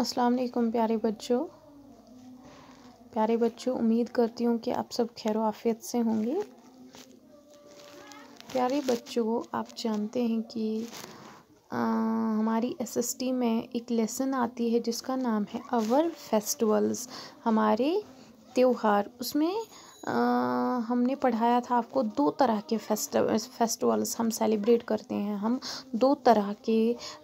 अस्सलाम वालेकुम प्यारे बच्चों प्यारे बच्चों उम्मीद करती हूँ कि आप सब खैर आफियत से होंगे प्यारे बच्चों आप जानते हैं कि आ, हमारी एसएसटी में एक लेसन आती है जिसका नाम है अवर फेस्टिवल्स हमारे त्यौहार उसमें हमने पढ़ाया था आपको दो तरह के फेस्टिवल्स फेस्टिवल्स हम सेलिब्रेट करते हैं हम दो तरह के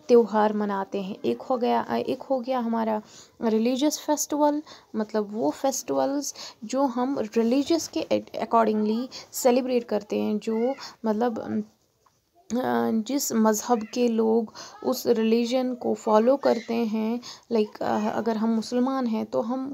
त्यौहार मनाते हैं एक हो गया एक हो गया हमारा रिलीजियस फेस्टिवल मतलब वो फेस्टिवल्स जो हम रिलीजियस के अकॉर्डिंगली सेलिब्रेट करते हैं जो मतलब जिस मज़हब के लोग उस रिलीजन को फॉलो करते हैं लाइक अगर हम मुसलमान हैं तो हम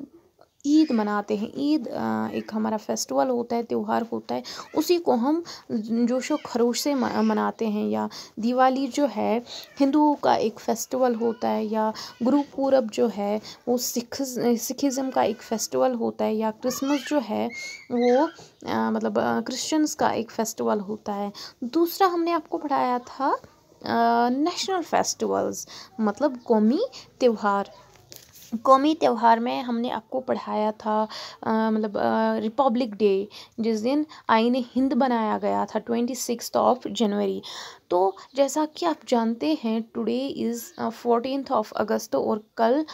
ईद मनाते हैं ईद एक हमारा फेस्टिवल होता है त्यौहार होता है उसी को हम जोशो खरोश से मनाते हैं या दिवाली जो है हिंदुओं का एक फेस्टिवल होता है या गुरु पूरब जो है वो सिख सिखिज़म का एक फेस्टिवल होता है या क्रिसमस जो है वो आ, मतलब क्रिश्चियंस का एक फेस्टिवल होता है दूसरा हमने आपको पढ़ाया था नेशनल फेस्टिवल्स मतलब कौमी त्यौहार कौमी त्यौहार में हमने आपको पढ़ाया था मतलब रिपब्लिक डे जिस दिन आइन हिंद बनाया गया था ट्वेंटी सिक्स ऑफ जनवरी तो जैसा कि आप जानते हैं today is fourteen of August और कल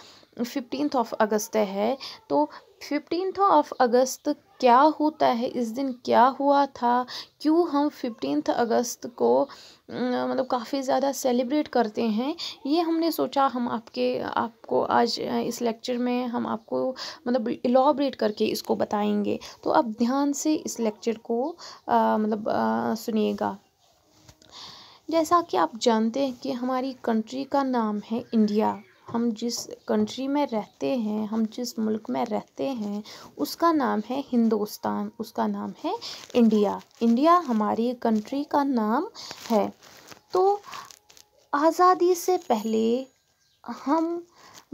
फिफ्टीन ऑफ अगस्त है तो फिफ्टीन्थ ऑफ अगस्त क्या होता है इस दिन क्या हुआ था क्यों हम फिफ्टीथ अगस्त को मतलब काफ़ी ज़्यादा सेलिब्रेट करते हैं ये हमने सोचा हम आपके आपको आज इस लेक्चर में हम आपको मतलब इलाबरेट करके इसको बताएंगे तो आप ध्यान से इस लेक्चर को आ, मतलब सुनिएगा जैसा कि आप जानते हैं कि हमारी कंट्री का नाम है इंडिया हम जिस कंट्री में रहते हैं हम जिस मुल्क में रहते हैं उसका नाम है हिंदुस्तान उसका नाम है इंडिया इंडिया हमारी कंट्री का नाम है तो आज़ादी से पहले हम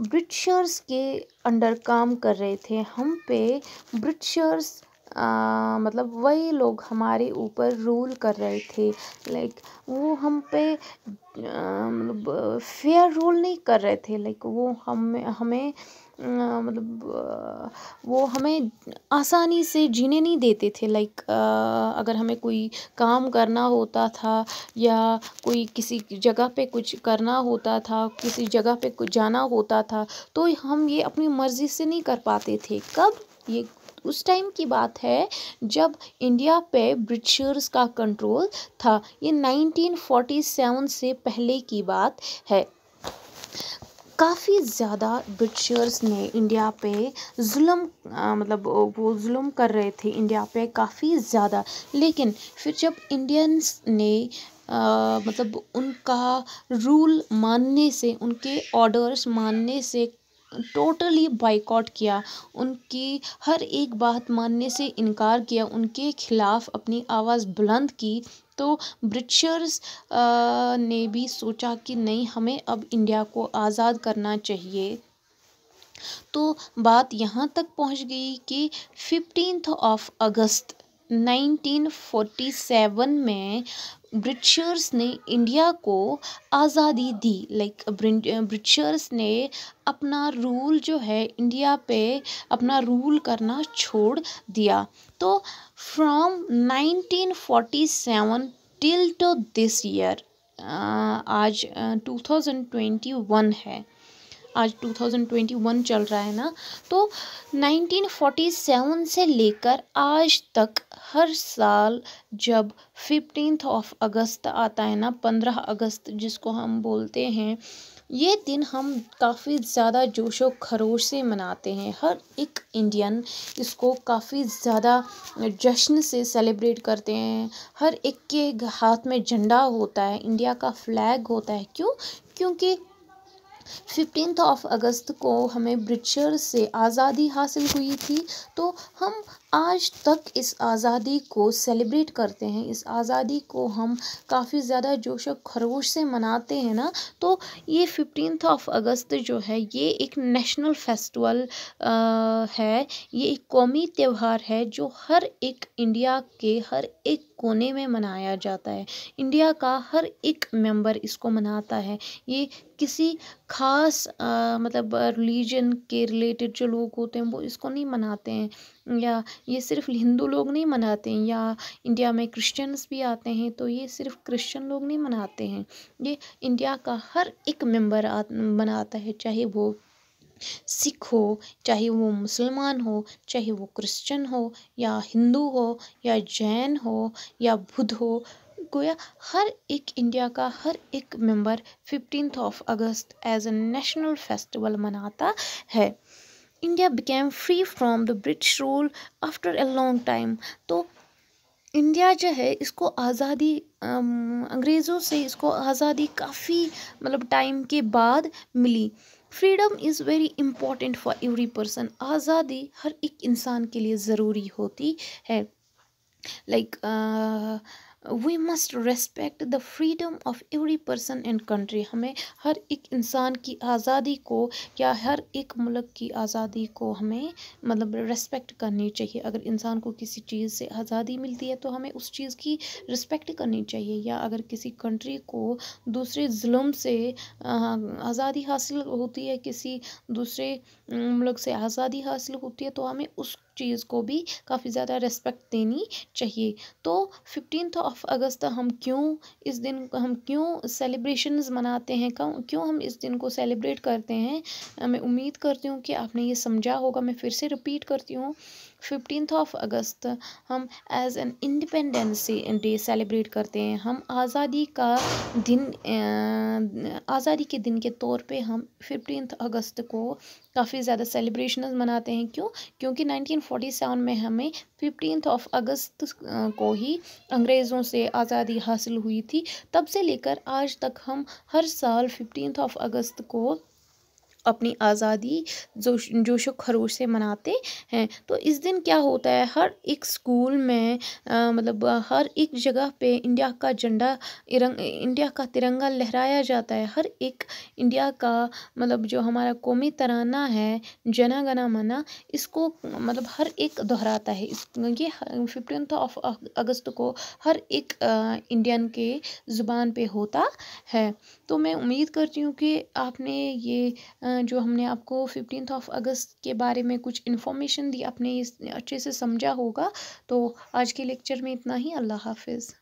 ब्रिटिशर्स के अंडर काम कर रहे थे हम पे ब्रिटिशर्स मतलब वही लोग हमारे ऊपर रूल कर रहे थे लाइक वो हम पे मतलब फेयर रूल नहीं कर रहे थे लाइक वो हम हमें मतलब वो हमें आसानी से जीने नहीं देते थे लाइक अगर हमें कोई काम करना होता था या कोई किसी जगह पे कुछ करना होता था किसी जगह पे कुछ जाना होता था तो हम ये अपनी मर्ज़ी से नहीं कर पाते थे कब ये उस टाइम की बात है जब इंडिया पे ब्रिटिशर्स का कंट्रोल था ये 1947 से पहले की बात है काफ़ी ज़्यादा ब्रिटिशर्स ने इंडिया पे जुल्म मतलब वो जुल्म कर रहे थे इंडिया पे काफ़ी ज़्यादा लेकिन फिर जब इंडियंस ने आ, मतलब उनका रूल मानने से उनके ऑर्डर्स मानने से टोटली बाइकआउट किया उनकी हर एक बात मानने से इनकार किया उनके खिलाफ़ अपनी आवाज़ बुलंद की तो ब्रिटिशर्स ने भी सोचा कि नहीं हमें अब इंडिया को आज़ाद करना चाहिए तो बात यहाँ तक पहुँच गई कि फिफ्टीन ऑफ अगस्त 1947 में ब्रिटिशर्स ने इंडिया को आज़ादी दी लाइक ब्रिटिशर्स ने अपना रूल जो है इंडिया पे अपना रूल करना छोड़ दिया तो from 1947 till to this year आज ट्वेंटी 2021 है आज 2021 चल रहा है ना तो 1947 से लेकर आज तक हर साल जब फिफ्टीन ऑफ अगस्त आता है ना पंद्रह अगस्त जिसको हम बोलते हैं ये दिन हम काफ़ी ज़्यादा जोश व खरोश से मनाते हैं हर एक इंडियन इसको काफ़ी ज़्यादा जश्न से सेलिब्रेट करते हैं हर एक के हाथ में झंडा होता है इंडिया का फ्लैग होता है क्यों क्योंकि फिफ्टीन ऑफ अगस्त को हमें ब्रिटिशर से आज़ादी हासिल हुई थी तो हम आज तक इस आज़ादी को सेलिब्रेट करते हैं इस आज़ादी को हम काफ़ी ज़्यादा जोश और खरोश से मनाते हैं ना तो ये फिफ्टीन ऑफ अगस्त जो है ये एक नेशनल फेस्टिवल है ये एक कौमी त्यौहार है जो हर एक इंडिया के हर एक कोने में मनाया जाता है इंडिया का हर एक मेंबर इसको मनाता है ये किसी खास आ, मतलब रिलीजन के रिलेटेड जो लोग होते हैं वो इसको नहीं मनाते हैं या ये सिर्फ हिंदू लोग नहीं मनाते हैं या इंडिया में क्रिश्चियंस भी आते हैं तो ये सिर्फ क्रिश्चियन लोग नहीं मनाते हैं ये इंडिया का हर एक मेंबर मनाता है चाहे वो सिख हो चाहे वो मुसलमान हो चाहे वो क्रिश्चियन हो या हिंदू हो या जैन हो या बुद्ध हो गोया हर एक इंडिया का हर एक member fifteen of August as a national festival मनाता है India became free from the British rule after a long time तो इंडिया जो है इसको आज़ादी अंग्रेज़ों से इसको आज़ादी काफ़ी मतलब टाइम के बाद मिली freedom is very important for every person आज़ादी हर एक इंसान के लिए ज़रूरी होती है like like, uh, we must respect the freedom of every person and country हमें हर एक इंसान की आज़ादी को या हर एक मुल्क की आज़ादी को हमें मतलब रेस्पेक्ट करनी चाहिए अगर इंसान को किसी चीज़ से आज़ादी मिलती है तो हमें उस चीज़ की रिस्पेक्ट करनी चाहिए या अगर किसी कंट्री को दूसरे जुल्म से आज़ादी हासिल होती है किसी दूसरे मुल्क से आज़ादी हासिल होती है तो हमें उस चीज़ को भी काफ़ी ज़्यादा रेस्पेक्ट देनी चाहिए तो फिफ्टीन ऑफ अगस्त हम क्यों इस दिन हम क्यों सेलिब्रेशन मनाते हैं क्यों हम इस दिन को सेलिब्रेट करते हैं मैं उम्मीद करती हूँ कि आपने ये समझा होगा मैं फिर से रिपीट करती हूँ फिफ्टीन ऑफ अगस्त हम as an independence day celebrate करते हैं हम आज़ादी का दिन आज़ादी के दिन के तौर पे हम फिफ्टीन अगस्त को काफ़ी ज़्यादा सेलिब्रेशन मनाते हैं क्यों क्योंकि 1947 में हमें फिफ्टीन ऑफ अगस्त को ही अंग्रेज़ों से आज़ादी हासिल हुई थी तब से लेकर आज तक हम हर साल फिफ्टीन ऑफ अगस्त को अपनी आज़ादी जोश जोश खरोश से मनाते हैं तो इस दिन क्या होता है हर एक स्कूल में आ, मतलब हर एक जगह पे इंडिया का झंडा इंडिया का तिरंगा लहराया जाता है हर एक इंडिया का मतलब जो हमारा कौमी तराना है जना गना मना इसको मतलब हर एक दोहराता है इस ये फिफ्टीन ऑफ अगस्त को हर एक आ, इंडियन के ज़ुबान पे होता है तो मैं उम्मीद करती हूँ कि आपने ये आ, जो हमने आपको फिफ्टीन ऑफ अगस्त के बारे में कुछ इन्फॉर्मेशन दी आपने इस अच्छे से समझा होगा तो आज के लेक्चर में इतना ही अल्लाह हाफिज़